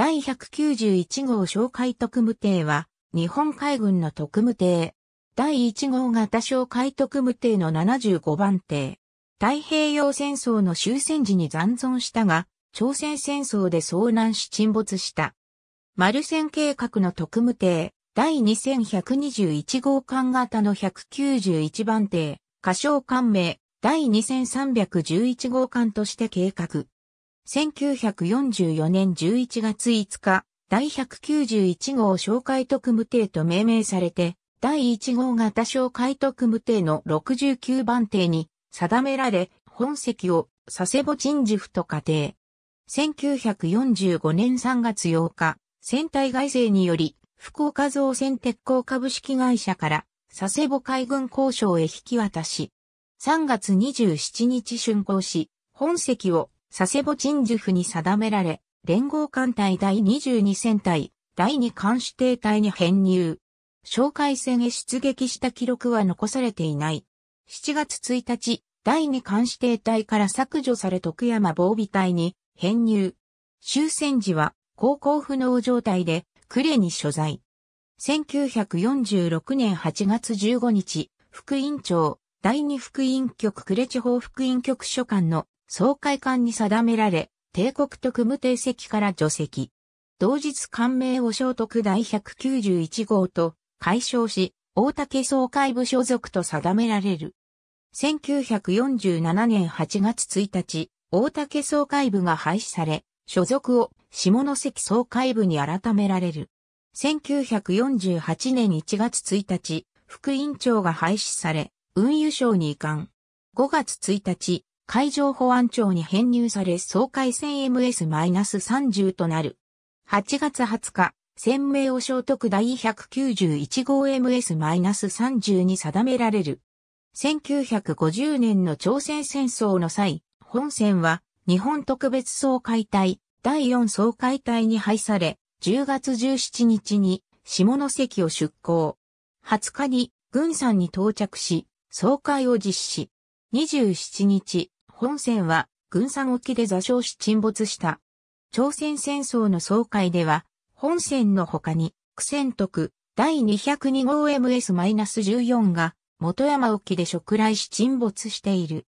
第191号哨戒特務艇は、日本海軍の特務艇。第1号型哨戒特務艇の75番艇。太平洋戦争の終戦時に残存したが、朝鮮戦争で遭難し沈没した。丸戦計画の特務艇、第2121号艦型の191番艇、仮称艦名、第2311号艦として計画。1944年11月5日、第191号紹介特務艇と命名されて、第1号型紹介特務艇の69番艇に定められ、本籍を佐世保陳事府と仮定。1945年3月8日、船体外勢により、福岡造船鉄鋼株式会社から佐世保海軍交渉へ引き渡し、3月27日竣工し、本籍を佐世保鎮守府に定められ、連合艦隊第22戦隊、第2艦指定隊に編入。哨戒戦へ出撃した記録は残されていない。7月1日、第2艦指定隊から削除され徳山防備隊に編入。終戦時は航行不能状態で呉に所在。1946年8月15日、副院長、第2副院局呉地方副院局所管の総会館に定められ、帝国特務定席から除籍。同日官名を聖徳第191号と解消し、大竹総会部所属と定められる。1947年8月1日、大竹総会部が廃止され、所属を下関総会部に改められる。1948年1月1日、副委員長が廃止され、運輸省に移管。5月1日、海上保安庁に編入され総海戦 MS-30 となる。8月20日、船名を聖徳第191号 MS-30 に定められる。1950年の朝鮮戦争の際、本船は日本特別総会隊第4総会隊に配され、10月17日に下関を出港。20日に軍山に到着し、総会を実施。27日、本船は、軍山沖で座礁し沈没した。朝鮮戦争の総会では、本船の他に、苦戦徳、第202号 MS-14 が、元山沖で触来し沈没している。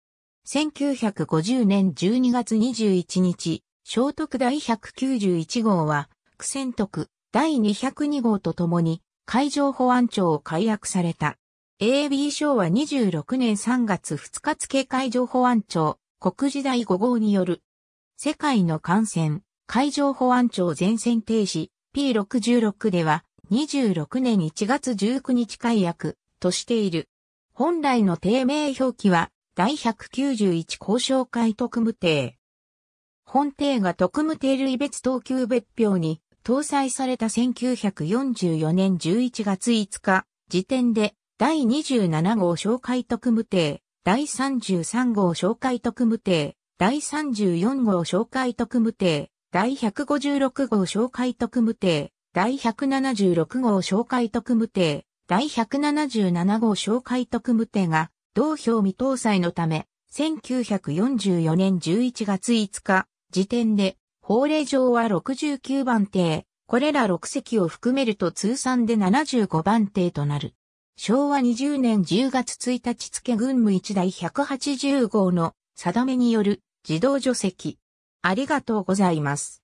1950年12月21日、聖徳第191号は、苦戦徳、第202号と共に、海上保安庁を解約された。AB 賞は26年3月2日付海上保安庁、国時代5号による、世界の艦船、海上保安庁前線停止 P66 では、26年1月19日解約としている。本来の定名表記は、第191交渉会特務艇。本艇が特務艇類別等級別表に搭載された1944年11月5日時点で第27号紹介特務艇、第33号紹介特務艇、第34号紹介特務艇、第156号紹介特務艇、第176号紹介特務艇、第177号紹介特務艇が、同表未搭載のため、1944年11月5日、時点で、法令上は69番艇、これら6隻を含めると通算で75番艇となる。昭和20年10月1日付軍務1台180号の定めによる自動除籍。ありがとうございます。